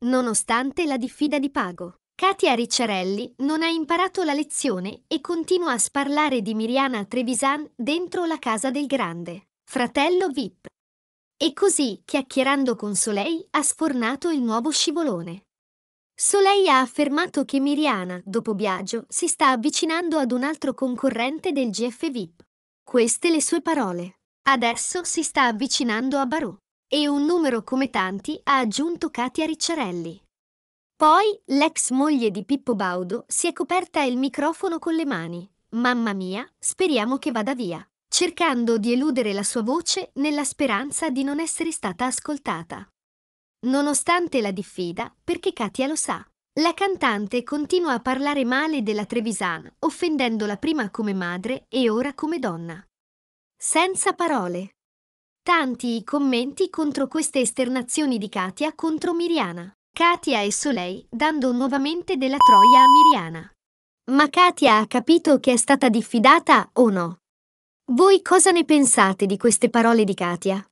Nonostante la diffida di pago, Katia Ricciarelli non ha imparato la lezione e continua a sparlare di Miriana Trevisan dentro la casa del grande, fratello Vip. E così, chiacchierando con Soleil, ha sfornato il nuovo scivolone. Soleil ha affermato che Miriana, dopo Biagio, si sta avvicinando ad un altro concorrente del GF VIP. Queste le sue parole. Adesso si sta avvicinando a Barò. E un numero come tanti ha aggiunto Katia Ricciarelli. Poi l'ex moglie di Pippo Baudo si è coperta il microfono con le mani. Mamma mia, speriamo che vada via. Cercando di eludere la sua voce nella speranza di non essere stata ascoltata. Nonostante la diffida, perché Katia lo sa, la cantante continua a parlare male della Trevisan, offendendola prima come madre e ora come donna. Senza parole. Tanti i commenti contro queste esternazioni di Katia contro Miriana. Katia e Soleil dando nuovamente della troia a Miriana. Ma Katia ha capito che è stata diffidata o no? Voi cosa ne pensate di queste parole di Katia?